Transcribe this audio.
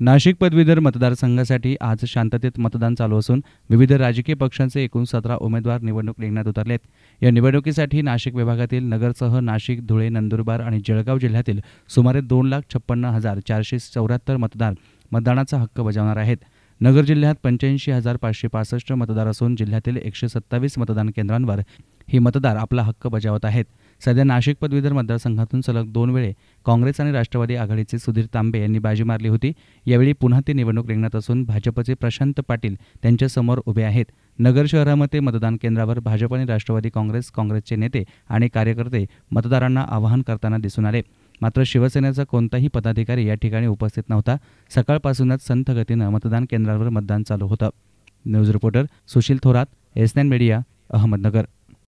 नाशिक पदवीधर मतदारसंघासाठी आज शांततेत मतदान चालू असून विविध राजकीय पक्षांचे एकूण सतरा उमेदवार निवडणूक रिंगणात उतरलेत या निवडणुकीसाठी नाशिक विभागातील नगरसह नाशिक धुळे नंदुरबार आणि जळगाव जिल्ह्यातील सुमारे दोन लाख छप्पन्न हजार चारशे चौऱ्याहत्तर मतदार मतदानाचा हक्क बजावणार आहेत नगर जिल्ह्यात पंच्याऐंशी हजार पाचशे पासष्ट मतदार असून जिल्ह्यातील एकशे सत्तावीस मतदान केंद्रांवर हे मतदार आपला हक्क बजावत आहेत सध्या नाशिक पदवीधर मतदारसंघातून सलग दोन वेळे काँग्रेस आणि राष्ट्रवादी आघाडीचे सुधीर तांबे यांनी बाजी मारली होती यावेळी पुन्हा ती निवडणूक रिंगणात असून भाजपचे प्रशांत पाटील त्यांच्यासमोर उभे आहेत नगर शहरामध्ये मतदान केंद्रावर भाजप आणि राष्ट्रवादी काँग्रेस काँग्रेसचे नेते आणि कार्यकर्ते मतदारांना आवाहन करताना दिसून आले मात्र शिवसेनेचा कोणताही पदाधिकारी या ठिकाणी उपस्थित नव्हता सकाळपासूनच संथ गतीनं मतदान केंद्रावर मतदान चालू होतं news reporter Sushil Thorat S media Ahmednagar